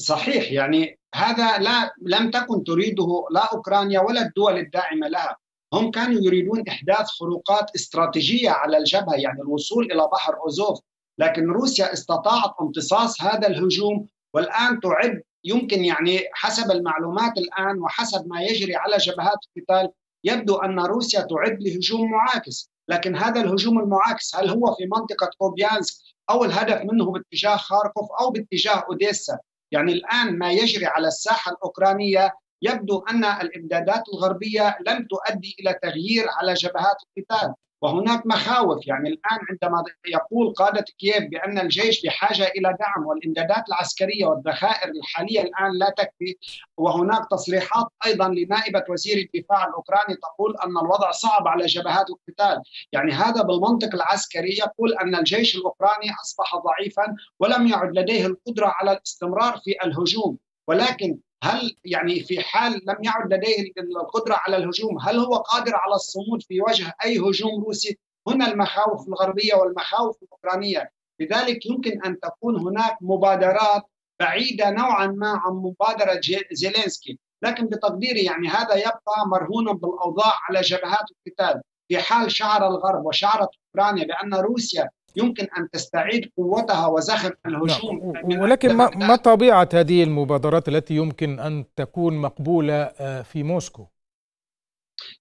صحيح يعني هذا لا لم تكن تريده لا اوكرانيا ولا الدول الداعمه لها هم كانوا يريدون احداث خروقات استراتيجيه على الجبهه يعني الوصول الى بحر اوزوف لكن روسيا استطاعت امتصاص هذا الهجوم والان تعد يمكن يعني حسب المعلومات الان وحسب ما يجري على جبهات القتال يبدو ان روسيا تعد لهجوم معاكس لكن هذا الهجوم المعاكس هل هو في منطقه كوبيانسك او الهدف منه باتجاه خاركوف او باتجاه اوديسا يعني الآن ما يجري على الساحة الأوكرانية يبدو أن الإمدادات الغربية لم تؤدي إلى تغيير على جبهات القتال وهناك مخاوف يعني الان عندما يقول قاده كييف بان الجيش بحاجه الى دعم والامدادات العسكريه والذخائر الحاليه الان لا تكفي وهناك تصريحات ايضا لنائبه وزير الدفاع الاوكراني تقول ان الوضع صعب على جبهات القتال، يعني هذا بالمنطق العسكري يقول ان الجيش الاوكراني اصبح ضعيفا ولم يعد لديه القدره على الاستمرار في الهجوم، ولكن هل يعني في حال لم يعد لديه القدرة على الهجوم هل هو قادر على الصمود في وجه أي هجوم روسي هنا المخاوف الغربية والمخاوف الأوكرانية لذلك يمكن أن تكون هناك مبادرات بعيدة نوعا ما عن مبادرة زيلينسكي لكن بتقديري يعني هذا يبقى مرهونا بالأوضاع على جبهات القتال في حال شعر الغرب وشعرت أوكرانيا بأن روسيا يمكن ان تستعيد قوتها وزخم الهجوم نعم. ولكن ما, ما طبيعه هذه المبادرات التي يمكن ان تكون مقبوله آه، في موسكو؟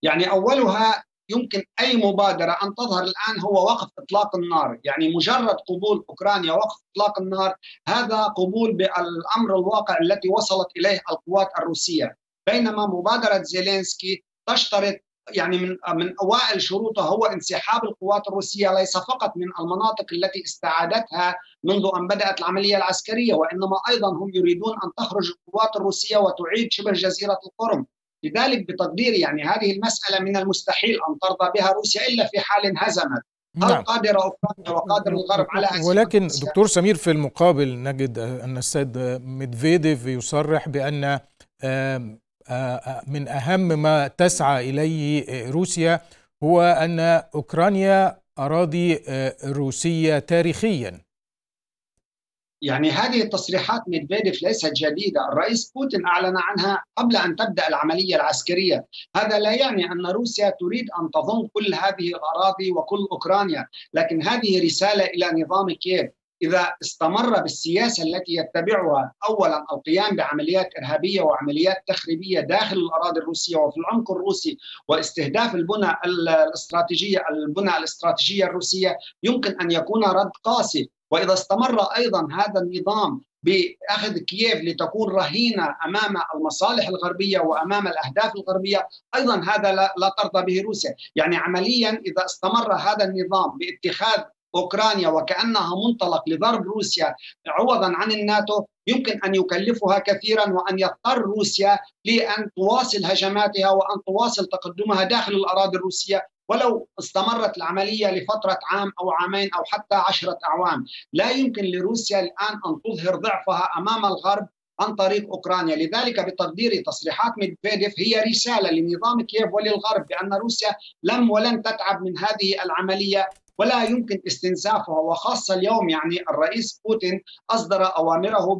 يعني اولها يمكن اي مبادره ان تظهر الان هو وقف اطلاق النار، يعني مجرد قبول اوكرانيا وقف اطلاق النار هذا قبول بالامر الواقع التي وصلت اليه القوات الروسيه، بينما مبادره زيلينسكي تشترط يعني من من اوائل شروطه هو انسحاب القوات الروسيه ليس فقط من المناطق التي استعادتها منذ ان بدات العمليه العسكريه وانما ايضا هم يريدون ان تخرج القوات الروسيه وتعيد شبه جزيره القرم لذلك بتقديري يعني هذه المساله من المستحيل ان ترضى بها روسيا الا في حال انهزمت هل نعم. قادرة أوكرانيا وقادر الغرب على ولكن روسيا. دكتور سمير في المقابل نجد أن السيد ميدفيديف يصرح بأن آه، آه، من أهم ما تسعى إليه آه، روسيا هو أن أوكرانيا أراضي روسية تاريخيا يعني هذه التصريحات ميدفيديف ليست جديدة الرئيس بوتين أعلن عنها قبل أن تبدأ العملية العسكرية هذا لا يعني أن روسيا تريد أن تضم كل هذه الأراضي وكل أوكرانيا لكن هذه رسالة إلى نظام كييف إذا استمر بالسياسة التي يتبعها أولا القيام بعمليات إرهابية وعمليات تخريبية داخل الأراضي الروسية وفي العمق الروسي واستهداف البنى الاستراتيجية البنى الاستراتيجية الروسية يمكن أن يكون رد قاسي وإذا استمر أيضا هذا النظام باخذ كييف لتكون رهينه امام المصالح الغربيه وامام الاهداف الغربيه، ايضا هذا لا ترضى به روسيا، يعني عمليا اذا استمر هذا النظام باتخاذ أوكرانيا وكأنها منطلق لضرب روسيا عوضا عن الناتو يمكن أن يكلفها كثيرا وأن يضطر روسيا لأن تواصل هجماتها وأن تواصل تقدمها داخل الأراضي الروسية ولو استمرت العملية لفترة عام أو عامين أو حتى عشرة أعوام لا يمكن لروسيا الآن أن تظهر ضعفها أمام الغرب عن طريق اوكرانيا، لذلك بتقديري تصريحات ميدفيديف هي رساله لنظام كييف وللغرب بان روسيا لم ولن تتعب من هذه العمليه ولا يمكن استنزافها وخاصة اليوم يعني الرئيس بوتين أصدر أوامره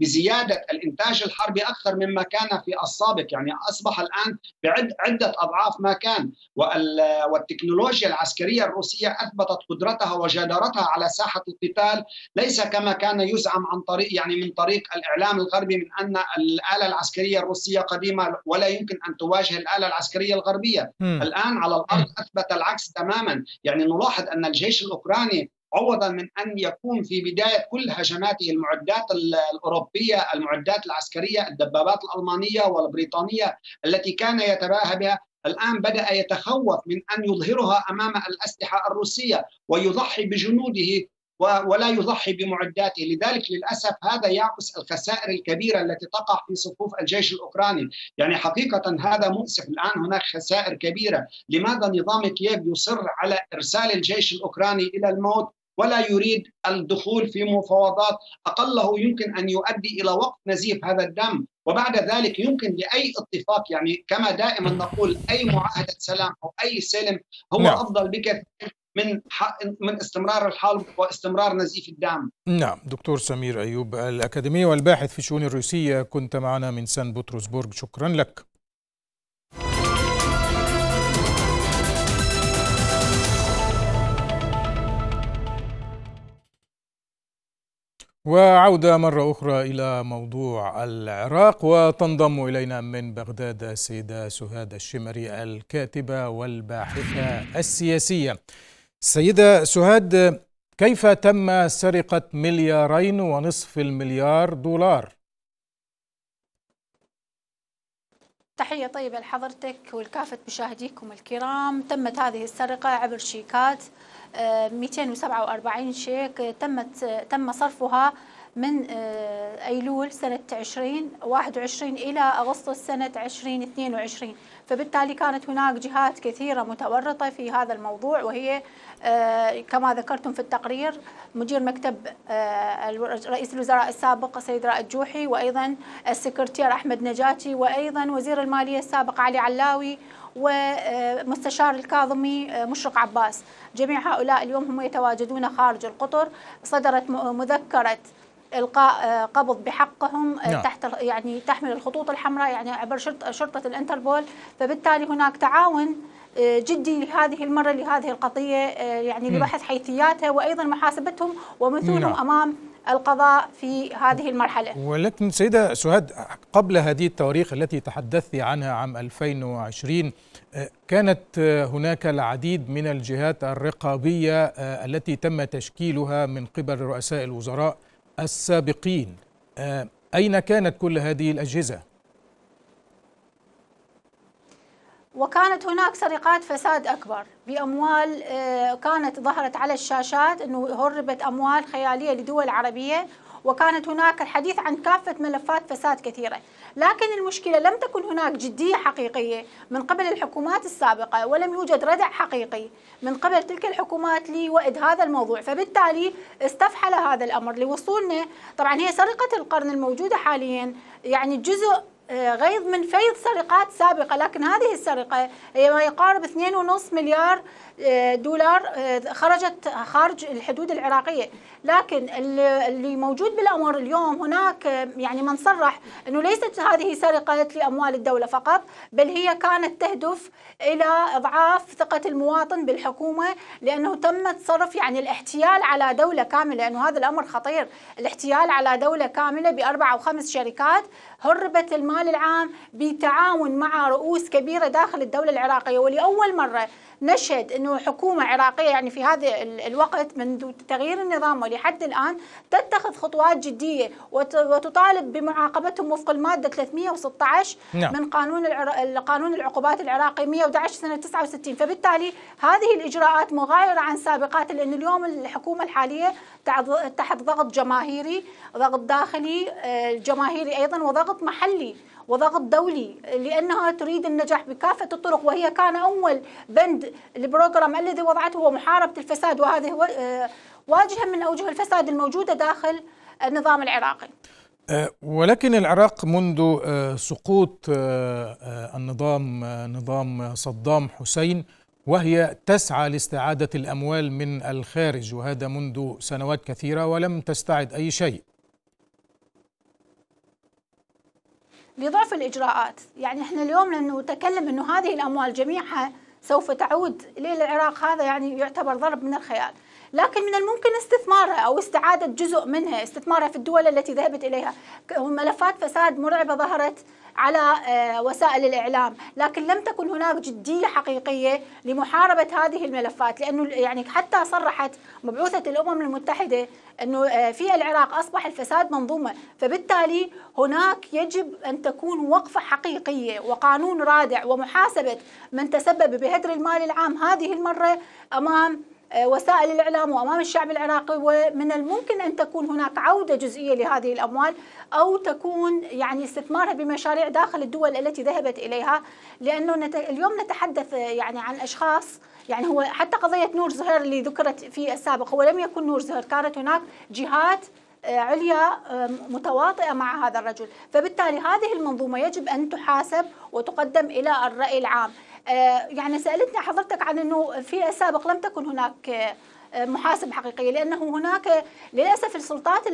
بزيادة الإنتاج الحربي أكثر مما كان في السابق يعني أصبح الآن بعد عدة أضعاف ما كان والتكنولوجيا العسكرية الروسية أثبتت قدرتها وجدارتها على ساحة القتال ليس كما كان يزعم عن طريق يعني من طريق الإعلام الغربي من أن الآلة العسكرية الروسية قديمة ولا يمكن أن تواجه الآلة العسكرية الغربية م. الآن على الأرض أثبت العكس تماما يعني نلاحظ ان الجيش الاوكراني عوضا من ان يكون في بدايه كل هجماته المعدات الاوروبيه، المعدات العسكريه، الدبابات الالمانيه والبريطانيه التي كان يتباهى بها، الان بدا يتخوف من ان يظهرها امام الاسلحه الروسيه ويضحي بجنوده ولا يضحي بمعداته لذلك للأسف هذا يعكس الخسائر الكبيرة التي تقع في صفوف الجيش الأوكراني يعني حقيقة هذا مؤسف الآن هناك خسائر كبيرة لماذا نظام كييف يصر على إرسال الجيش الأوكراني إلى الموت ولا يريد الدخول في مفاوضات اقله يمكن ان يؤدي الى وقف نزيف هذا الدم وبعد ذلك يمكن لاي اتفاق يعني كما دائما نقول اي معاهده سلام او اي سلم هو نعم. افضل بكثير من من استمرار الحرب واستمرار نزيف الدم نعم دكتور سمير ايوب الاكاديمي والباحث في الشؤون الروسيه كنت معنا من سان بطرسبرغ شكرا لك. وعودة مرة أخرى إلى موضوع العراق وتنضم إلينا من بغداد السيدة سهاد الشمري الكاتبة والباحثة السياسية سيدة سهاد كيف تم سرقة مليارين ونصف المليار دولار؟ تحية طيبة لحضرتك ولكافة مشاهديكم الكرام تمت هذه السرقة عبر شيكات 247 آه، شيك تمت تم صرفها من آه، أيلول سنة 2021 إلى أغسطس سنة 2022 فبالتالي كانت هناك جهات كثيرة متورطة في هذا الموضوع وهي آه، كما ذكرتم في التقرير مدير مكتب آه، رئيس الوزراء السابق السيد رائد جوحي وأيضا السكرتير أحمد نجاتي وأيضا وزير المالية السابق علي علاوي ومستشار آه، الكاظمي مشرق عباس جميع هؤلاء اليوم هم يتواجدون خارج القطر صدرت مذكره القاء آه، قبض بحقهم آه، نعم. تحت يعني تحمل الخطوط الحمراء يعني عبر شرطه الانتربول فبالتالي هناك تعاون آه، جدي لهذه المره لهذه القضيه يعني لبحث حيثياتها وايضا محاسبتهم ومثولهم نعم. امام القضاء في هذه المرحله. ولكن سيده سهاد قبل هذه التواريخ التي تحدثت عنها عام 2020 كانت هناك العديد من الجهات الرقابيه التي تم تشكيلها من قبل رؤساء الوزراء السابقين آه، أين كانت كل هذه الأجهزة؟ وكانت هناك سرقات فساد اكبر باموال آه، كانت ظهرت على الشاشات انه هربت اموال خياليه لدول عربيه وكانت هناك الحديث عن كافة ملفات فساد كثيرة لكن المشكلة لم تكن هناك جدية حقيقية من قبل الحكومات السابقة ولم يوجد ردع حقيقي من قبل تلك الحكومات لوئد هذا الموضوع فبالتالي استفحل هذا الأمر لوصولنا طبعا هي سرقة القرن الموجودة حاليا يعني جزء آه، غيظ من فيض سرقات سابقة لكن هذه السرقة هي ما يقارب 2.5 مليار دولار آه، خرجت خارج الحدود العراقيه لكن اللي موجود بالامر اليوم هناك آه، يعني من صرح انه ليست هذه سرقه لاموال الدوله فقط بل هي كانت تهدف الى اضعاف ثقه المواطن بالحكومه لانه تم تصرف يعني الاحتيال على دوله كامله لانه هذا الامر خطير الاحتيال على دوله كامله باربع او خمس شركات هربت المال العام بتعاون مع رؤوس كبيره داخل الدوله العراقيه ولاول مره نشهد أنه حكومة عراقية يعني في هذا الوقت منذ تغيير النظام ولحد الآن تتخذ خطوات جدية وتطالب بمعاقبتهم وفق المادة 316 نعم. من قانون قانون العقوبات العراقي 111 سنة 69 فبالتالي هذه الإجراءات مغايرة عن سابقات لأن اليوم الحكومة الحالية تحت ضغط جماهيري ضغط داخلي آه، جماهيري أيضا وضغط محلي وضغط دولي لأنها تريد النجاح بكافة الطرق وهي كان أول بند البروجرام الذي وضعته هو محاربة الفساد وهذه آه، واجهة من أوجه الفساد الموجودة داخل النظام العراقي آه، ولكن العراق منذ آه، سقوط النظام نظام صدام حسين وهي تسعى لاستعادة الأموال من الخارج وهذا منذ سنوات كثيرة ولم تستعد أي شيء لضعف الإجراءات يعني إحنا اليوم لأنه نتكلم أنه هذه الأموال جميعها سوف تعود إلى العراق هذا يعني يعتبر ضرب من الخيال لكن من الممكن استثمارها أو استعادة جزء منها استثمارها في الدول التي ذهبت إليها ملفات فساد مرعبة ظهرت على آه، وسائل الاعلام، لكن لم تكن هناك جديه حقيقيه لمحاربه هذه الملفات لانه يعني حتى صرحت مبعوثه الامم المتحده انه آه، في العراق اصبح الفساد منظومه، فبالتالي هناك يجب ان تكون وقفه حقيقيه وقانون رادع ومحاسبه من تسبب بهدر المال العام هذه المره امام آه، وسائل الإعلام وأمام الشعب العراقي ومن الممكن أن تكون هناك عودة جزئية لهذه الأموال أو تكون يعني استثمارها بمشاريع داخل الدول التي ذهبت إليها لأنه نت... اليوم نتحدث يعني عن أشخاص يعني هو حتى قضية نور زهر اللي ذكرت في السابق هو لم يكن نور زهر كانت هناك جهات آه، عليا متواطئه مع هذا الرجل، فبالتالي هذه المنظومه يجب ان تحاسب وتقدم الى الراي العام، آه، يعني سالتني حضرتك عن انه في سابق لم تكن هناك آه، محاسب حقيقية لأنه هناك للأسف السلطات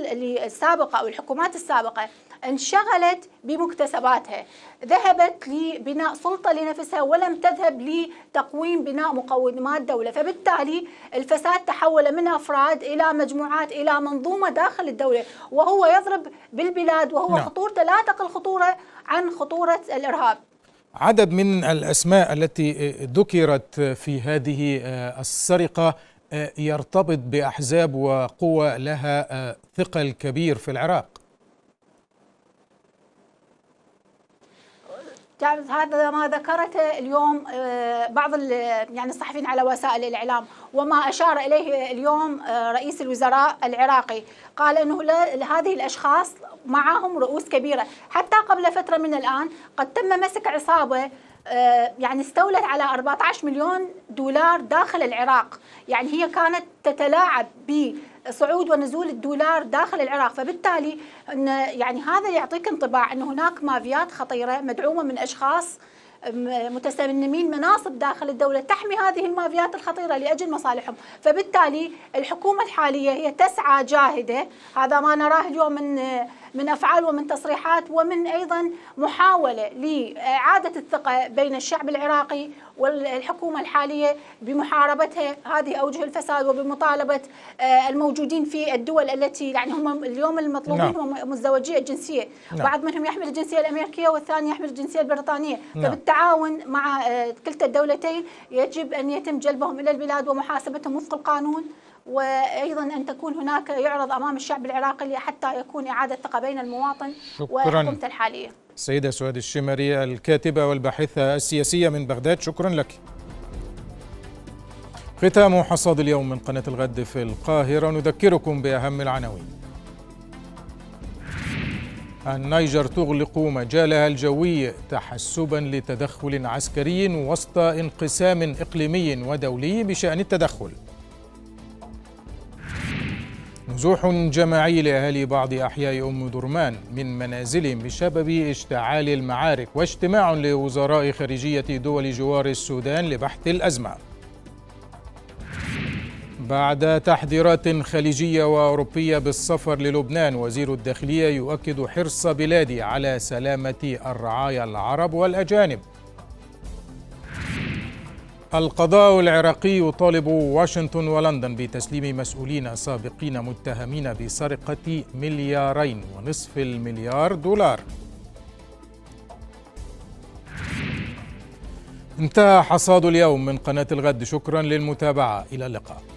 السابقة أو الحكومات السابقة انشغلت بمكتسباتها ذهبت لبناء سلطة لنفسها ولم تذهب لتقويم بناء مقومات دولة فبالتالي الفساد تحول من أفراد إلى مجموعات إلى منظومة داخل الدولة وهو يضرب بالبلاد وهو نعم. خطورته لا تقل خطورة عن خطورة الإرهاب عدد من الأسماء التي ذكرت في هذه آه، السرقة آه، يرتبط بأحزاب وقوى لها آه، ثقل كبير في العراق تعرض هذا ما ذكرته اليوم آه، بعض يعني الصحفيين على وسائل الاعلام وما اشار اليه اليوم آه، رئيس الوزراء العراقي قال انه هذه الاشخاص معهم رؤوس كبيره حتى قبل فتره من الان قد تم مسك عصابه آه، يعني استولت على 14 مليون دولار داخل العراق يعني هي كانت تتلاعب ب صعود ونزول الدولار داخل العراق فبالتالي ان يعني هذا يعطيك انطباع ان هناك مافيات خطيره مدعومه من اشخاص متسنمين مناصب داخل الدولة تحمي هذه المافيات الخطيرة لأجل مصالحهم فبالتالي الحكومة الحالية هي تسعى جاهدة هذا ما نراه اليوم من من أفعال ومن تصريحات ومن أيضا محاولة لإعادة الثقة بين الشعب العراقي والحكومة الحالية بمحاربتها هذه أوجه الفساد وبمطالبة آه، الموجودين في الدول التي يعني هم اليوم المطلوبين نعم. هم مزدوجي الجنسية نعم. بعض منهم يحمل الجنسية الأمريكيه والثاني يحمل الجنسيه البريطانيه، نعم. فبالتعاون مع آه، كلتا الدولتين يجب ان يتم جلبهم الى البلاد ومحاسبتهم وفق القانون وايضا ان تكون هناك يعرض امام الشعب العراقي حتى يكون اعاده ثقه بين المواطن وحكومته الحاليه. السيده سواد الشمري الكاتبه والباحثه السياسيه من بغداد شكرا لك. ختام حصاد اليوم من قناه الغد في القاهره نذكركم باهم العناوين. النيجر تغلق مجالها الجوي تحسبا لتدخل عسكري وسط انقسام اقليمي ودولي بشان التدخل نزوح جماعي لأهالي بعض أحياء أم درمان من منازلهم بسبب اشتعال المعارك واجتماع لوزراء خارجية دول جوار السودان لبحث الأزمة بعد تحذيرات خليجية وأوروبية بالسفر للبنان وزير الداخلية يؤكد حرص بلادي على سلامة الرعايا العرب والأجانب القضاء العراقي يطالب واشنطن ولندن بتسليم مسؤولين سابقين متهمين بسرقة مليارين ونصف المليار دولار انتهى حصاد اليوم من قناة الغد شكرا للمتابعة إلى اللقاء